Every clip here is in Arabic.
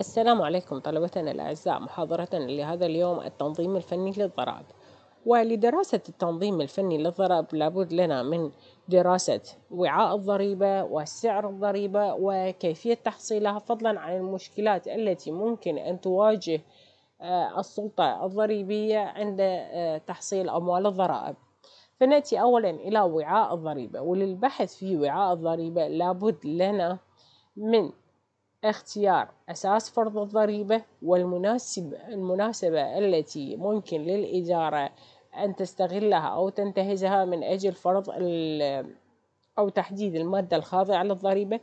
السلام عليكم طلبتنا الأعزاء محاضرتنا لهذا اليوم التنظيم الفني للضرائب ولدراسة التنظيم الفني للضرائب لابد لنا من دراسة وعاء الضريبة وسعر الضريبة وكيفية تحصيلها فضلا عن المشكلات التي ممكن أن تواجه آه، السلطة الضريبية عند آه، تحصيل أموال الضرائب فنأتي أولا إلى وعاء الضريبة وللبحث في وعاء الضريبة لابد لنا من اختيار أساس فرض الضريبة والمناسب المناسبة التي ممكن للإدارة أن تستغلها أو تنتهزها من أجل فرض أو تحديد المادة الخاضعة للضريبة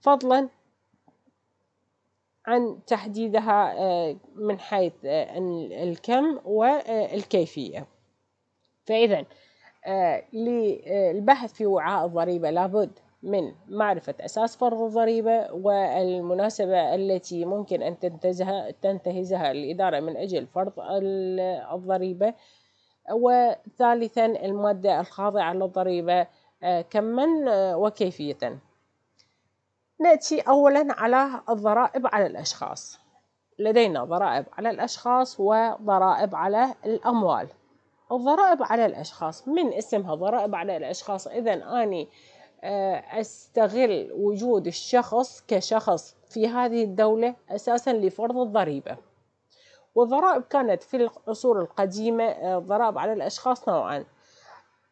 فضلا عن تحديدها آه، من حيث آه، الكم والكيفية آه، فإذا للبحث في وعاء الضريبة لابد من معرفة أساس فرض الضريبة والمناسبة التي ممكن أن تنتزها تنتهزها الإدارة من أجل فرض الضريبة وثالثا المادة الخاضعة للضريبة آه، كما آه، وكيفية نأتي أولا على الضرائب على الأشخاص لدينا ضرائب على الأشخاص وضرائب على الأموال الضرائب على الأشخاص من اسمها ضرائب على الأشخاص إذا أني آه، استغل وجود الشخص كشخص في هذه الدولة أساسا لفرض الضريبة والضرائب كانت في العصور القديمة آه، ضرائب على الأشخاص نوعا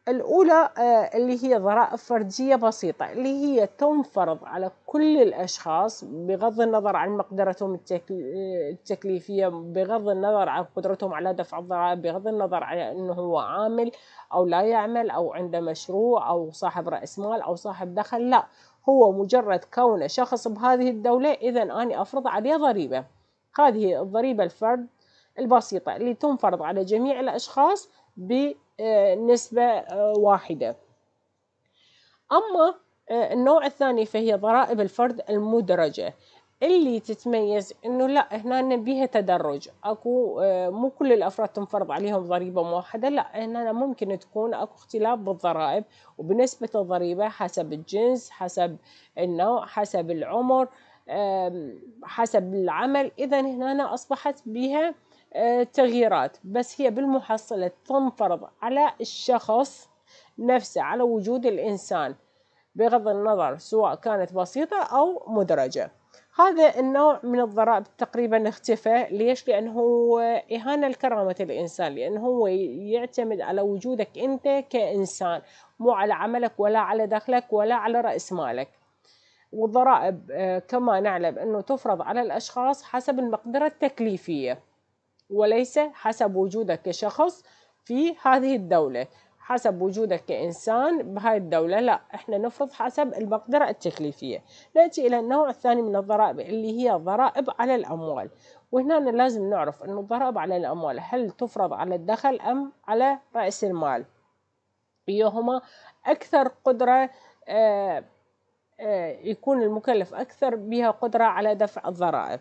الأولى آه، اللي هي ضرائب فردية بسيطة اللي هي تنفرض على كل الأشخاص بغض النظر عن مقدرتهم آه، التكليفية بغض النظر عن قدرتهم على دفع الضرائب بغض النظر على أنه هو عامل أو لا يعمل أو عنده مشروع أو صاحب رأس مال أو صاحب دخل لا هو مجرد كونه شخص بهذه الدولة إذا أنا أفرض عليه ضريبة هذه الضريبة الفرد البسيطة اللي تنفرض على جميع الأشخاص بنسبة آه، واحدة أما آه، النوع الثاني فهي ضرائب الفرد المدرجة اللي تتميز انه لا هنا بيها تدرج اكو آه، مو كل الافراد تنفرض عليهم ضريبه موحده لا هنا ممكن تكون اكو اختلاف بالضرائب وبنسبه الضريبه حسب الجنس حسب النوع حسب العمر حسب العمل اذا هنا اصبحت بها آه، تغييرات بس هي بالمحصلة تنفرض على الشخص نفسه على وجود الإنسان بغض النظر سواء كانت بسيطة أو مدرجة هذا النوع من الضرائب تقريبا اختفى ليش لأنه هو إهانة لكرامة الإنسان لأنه هو يعتمد على وجودك أنت كإنسان مو على عملك ولا على دخلك ولا على رأس مالك والضرائب آه، كما نعلم أنه تفرض على الأشخاص حسب المقدرة التكليفية وليس حسب وجودك كشخص في هذه الدولة حسب وجودك كإنسان بهاي الدولة لا إحنا نفرض حسب المقدرة التكليفية نأتي إلى النوع الثاني من الضرائب اللي هي ضرائب على الأموال وهنا لازم نعرف أن الضرائب على الأموال هل تفرض على الدخل أم على رأس المال أيهما أكثر قدرة آه، آه، يكون المكلف أكثر بها قدرة على دفع الضرائب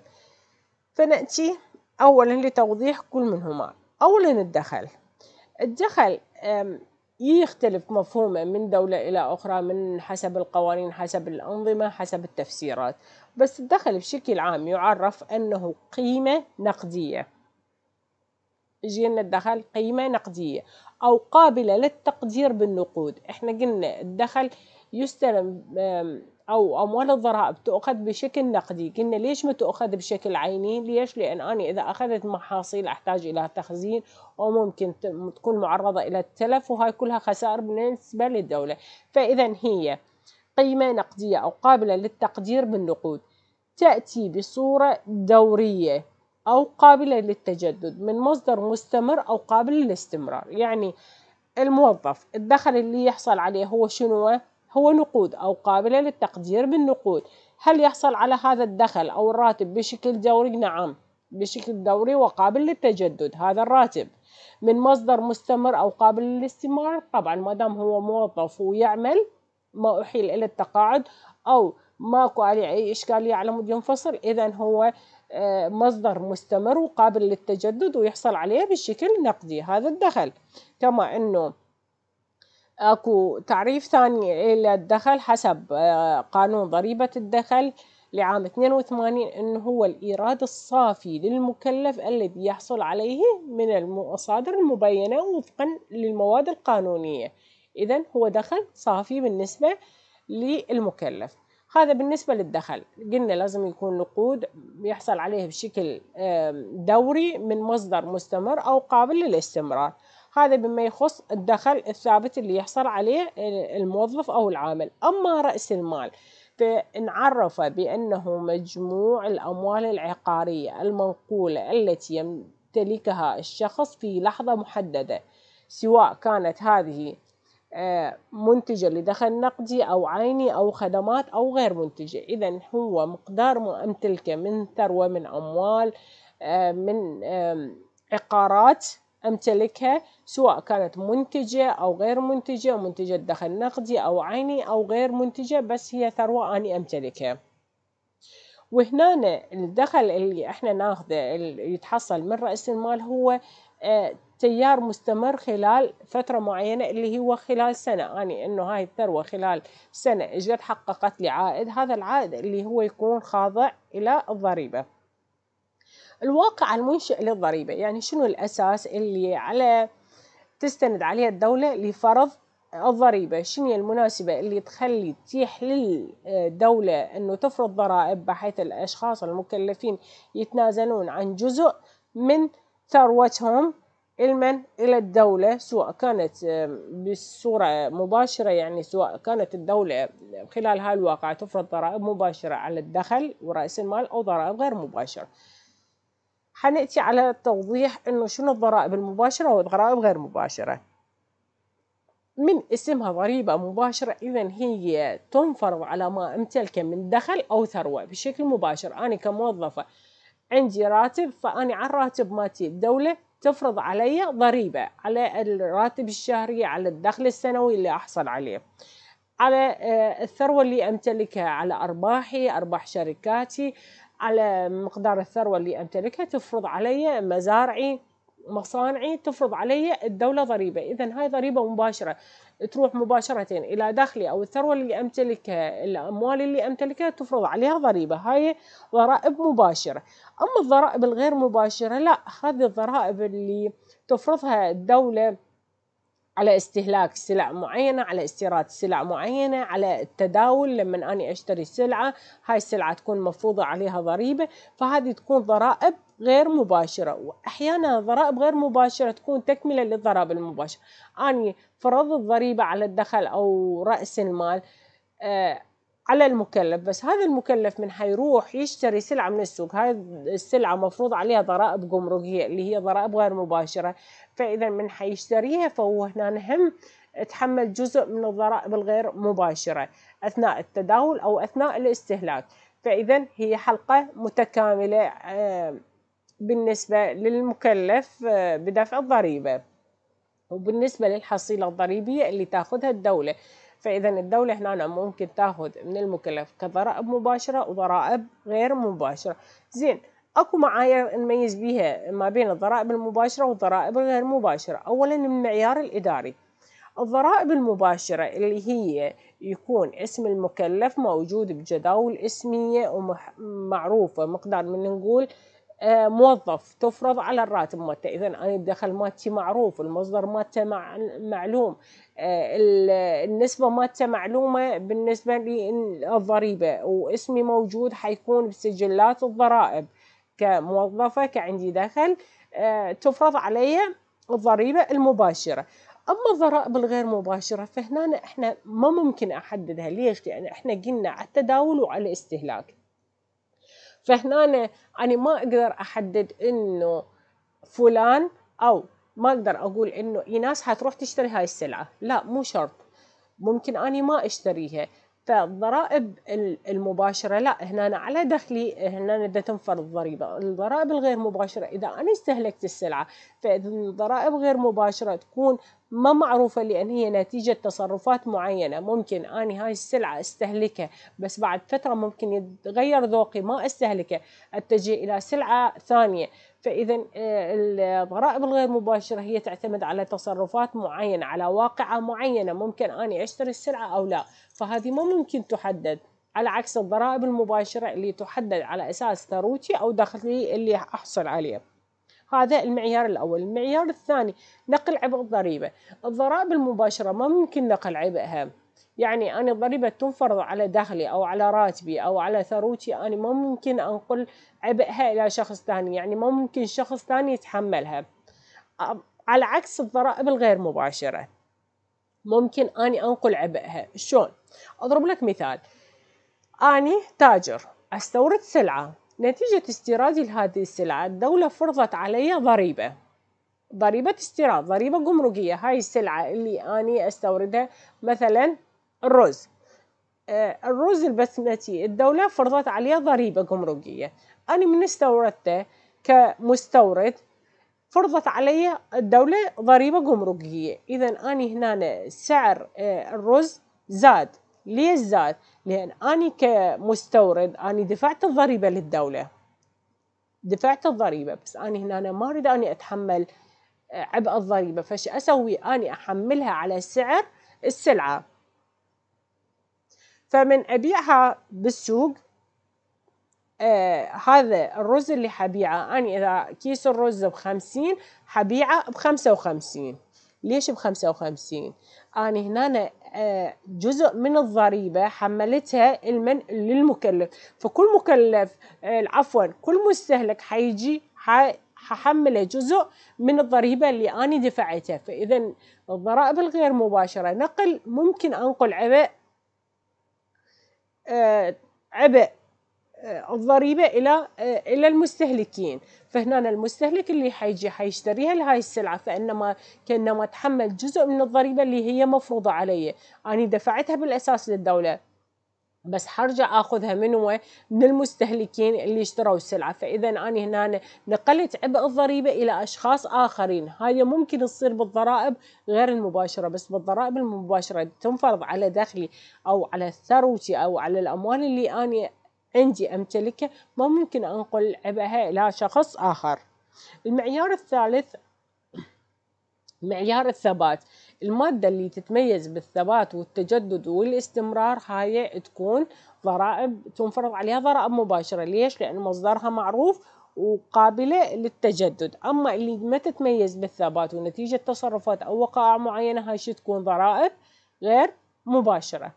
فنأتي أولا لتوضيح كل منهما أولا الدخل الدخل يختلف مفهومه من دولة إلى أخرى من حسب القوانين حسب الأنظمة حسب التفسيرات بس الدخل بشكل عام يعرف أنه قيمة نقدية جينا الدخل قيمة نقدية أو قابلة للتقدير بالنقود احنا قلنا الدخل يستلم أو أموال الضرائب تؤخذ بشكل نقدي قلنا ليش ما تؤخذ بشكل عيني ليش لأن أنا إذا أخذت محاصيل أحتاج إلى تخزين وممكن تكون معرضة إلى التلف وهاي كلها خسائر بالنسبة للدولة فإذا هي قيمة نقدية أو قابلة للتقدير بالنقود تأتي بصورة دورية أو قابلة للتجدد من مصدر مستمر أو قابل للاستمرار يعني الموظف الدخل اللي يحصل عليه هو شنو هو نقود أو قابلة للتقدير بالنقود هل يحصل على هذا الدخل أو الراتب بشكل دوري؟ نعم بشكل دوري وقابل للتجدد هذا الراتب من مصدر مستمر أو قابل للاستمرار طبعا ما دام هو موظف ويعمل ما أحيل إلى التقاعد أو ماكو عليه أي إشكالية على مود ينفصل إذا هو آه، مصدر مستمر وقابل للتجدد ويحصل عليه بشكل نقدي هذا الدخل كما أنه أكو تعريف ثاني للدخل حسب آه، قانون ضريبة الدخل لعام 82 إنه هو الإيراد الصافي للمكلف الذي يحصل عليه من المصادر المبينة وفقا للمواد القانونية إذا هو دخل صافي بالنسبة للمكلف هذا بالنسبة للدخل قلنا لازم يكون نقود يحصل عليه بشكل دوري من مصدر مستمر أو قابل للاستمرار هذا بما يخص الدخل الثابت اللي يحصل عليه الموظف أو العامل أما رأس المال فنعرف بأنه مجموع الأموال العقارية المنقولة التي يمتلكها الشخص في لحظة محددة سواء كانت هذه آه، منتجة لدخل نقدي أو عيني أو خدمات أو غير منتجة إذا هو مقدار ما أمتلكه من ثروة من أموال آه، من عقارات أمتلكها سواء كانت منتجة أو غير منتجة منتجة دخل نقدي أو عيني أو غير منتجة بس هي ثروة أني أمتلكها وهنا الدخل اللي احنا ناخذه اللي يتحصل من رأس المال هو آه، تيار مستمر خلال فترة معينة اللي هو خلال سنة أني يعني أنه هاي الثروة خلال سنة إجت حققت لي عائد هذا العائد اللي هو يكون خاضع إلى الضريبة الواقع المنشئ للضريبة يعني شنو الأساس اللي على تستند عليه الدولة لفرض الضريبة شنو المناسبة اللي تخلي تتيح للدولة انه تفرض ضرائب بحيث الاشخاص المكلفين يتنازلون عن جزء من ثروتهم المن الى الدولة سواء كانت بصورة مباشرة يعني سواء كانت الدولة خلال هاي الواقعة تفرض ضرائب مباشرة على الدخل ورأس المال او ضرائب غير مباشرة حنأتي على توضيح إنه شنو الضرائب المباشرة والضرائب غير مباشرة من اسمها ضريبة مباشرة إذا هي تنفرض على ما أمتلكه من دخل أو ثروة بشكل مباشر أنا كموظفة عندي راتب فأنا على الراتب مالتي الدولة تفرض علي ضريبة على الراتب الشهري على الدخل السنوي اللي أحصل عليه على آه، الثروة اللي أمتلكها على أرباحي أرباح شركاتي على مقدار الثروة اللي أمتلكها تفرض علي مزارعي مصانعي تفرض علي الدولة ضريبة إذا هاي ضريبة مباشرة تروح مباشرة إلى دخلي أو الثروة اللي أمتلكها الأموال اللي أمتلكها تفرض عليها ضريبة هاي ضرائب مباشرة أما الضرائب الغير مباشرة لا هذه الضرائب اللي تفرضها الدولة على استهلاك سلع معينة على استيراد سلع معينة على التداول لما أنا أشتري سلعة هاي السلعة تكون مفروضة عليها ضريبة فهذه تكون ضرائب غير مباشرة وأحيانا ضرائب غير مباشرة تكون تكملة للضرائب المباشرة أنا فرضت ضريبة على الدخل أو رأس المال آه، على المكلف بس هذا المكلف من حيروح يشتري سلعة من السوق هاي السلعة مفروض عليها ضرائب جمركية اللي هي ضرائب غير مباشرة فإذا من حيشتريها فهو هنا هم تحمل جزء من الضرائب الغير مباشرة أثناء التداول أو أثناء الاستهلاك فإذا هي حلقة متكاملة بالنسبة للمكلف بدفع الضريبة وبالنسبة للحصيلة الضريبية اللي تاخذها الدولة فإذا الدولة هنا ممكن تاخذ من المكلف كضرائب مباشرة وضرائب غير مباشرة زين اكو معايير نميز بيها ما بين الضرائب المباشرة والضرائب الغير مباشرة اولا المعيار الاداري الضرائب المباشرة اللي هي يكون اسم المكلف موجود بجداول اسمية ومعروفة مقدار من نقول آه، موظف تفرض على الراتب مالته اذا انا الدخل مالتي معروف المصدر مالته معلوم آه، النسبة مالته معلومة بالنسبة للضريبة واسمي موجود حيكون بسجلات الضرائب كموظفة كعندي دخل آه، تفرض علي الضريبة المباشرة اما الضرائب الغير مباشره فهنا احنا ما ممكن احددها ليش لان احنا قلنا على التداول وعلى الاستهلاك فهنا أنا يعني ما أقدر أحدد إنه فلان أو ما أقدر أقول إنه إيناس حتروح تشتري هاي السلعة لا مو شرط ممكن أني ما أشتريها فالضرائب المباشرة لا هنا على دخلي هنا بدها تنفرض ضريبة الضرائب الغير مباشرة إذا أنا استهلكت السلعة فإذا الضرائب غير مباشرة تكون ما معروفة لأن هي نتيجة تصرفات معينة ممكن أني هاي السلعة استهلكها بس بعد فترة ممكن يتغير ذوقي ما استهلكه أتجه إلى سلعة ثانية فإذا آه، الضرائب الغير مباشرة هي تعتمد على تصرفات معينة على واقعة معينة ممكن أني أشتري السلعة أو لا فهذه ما ممكن تحدد على عكس الضرائب المباشرة اللي تحدد على أساس ثروتي أو دخلي اللي أحصل عليه هذا المعيار الأول المعيار الثاني نقل عبء الضريبة الضرائب المباشرة ما ممكن نقل عبئها يعني أنا الضريبة تنفرض على دخلي أو على راتبي أو على ثروتي أنا ما ممكن أنقل عبئها إلى شخص ثاني يعني ما ممكن شخص ثاني يتحملها على عكس الضرائب الغير مباشرة ممكن أني أنقل عبئها شلون أضرب لك مثال أني تاجر استورد سلعة نتيجة استيرادي لهذه السلعة الدولة فرضت علي ضريبة ضريبة استيراد ضريبة جمركية هاي السلعة اللي أني أستوردها مثلا الرز آه، الرز البسمتي الدولة فرضت عليه ضريبة جمركية أنا من استوردته كمستورد فرضت علي الدولة ضريبة جمركية إذا أنا هنا سعر آه، الرز زاد ليش زاد؟ لأن أنا كمستورد أنا دفعت الضريبة للدولة دفعت الضريبة بس أنا هنا أنا ما أريد أني أتحمل آه، عبء الضريبة فش أسوي أني أحملها على سعر السلعة فمن أبيعها بالسوق آه هذا الرز اللي حبيعه أنا إذا كيس الرز بخمسين حبيعه بخمسة وخمسين ليش بخمسة وخمسين أنا هنا جزء من الضريبة حملتها المن للمكلف فكل مكلف آه، عفوا كل مستهلك حيجي ححمله جزء من الضريبة اللي أنا دفعتها فإذا الضرائب الغير مباشرة نقل ممكن أنقل عبء آه، عبء الضريبه الى الى المستهلكين فهنا المستهلك اللي حيجي حيشتريها لهاي السلعه فانما كانما تحمل جزء من الضريبه اللي هي مفروضه علي اني دفعتها بالاساس للدوله بس حرجع اخذها من هو من المستهلكين اللي اشتروا السلعه فاذا انا هنا نقلت عبء الضريبه الى اشخاص اخرين هاي ممكن تصير بالضرائب غير المباشره بس بالضرائب المباشره تنفرض على دخلي او على ثروتي او على الاموال اللي انا عندي أمتلكه ما ممكن أنقل عبئها إلى شخص آخر المعيار الثالث معيار الثبات المادة اللي تتميز بالثبات والتجدد والاستمرار هاي تكون ضرائب تنفرض عليها ضرائب مباشرة ليش؟ لأن مصدرها معروف وقابلة للتجدد أما اللي ما تتميز بالثبات ونتيجة تصرفات أو وقائع معينة هاي تكون ضرائب غير مباشرة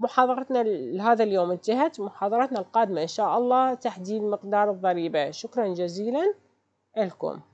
محاضرتنا لهذا اليوم انتهت محاضرتنا القادمة إن شاء الله تحديد مقدار الضريبة شكرا جزيلا لكم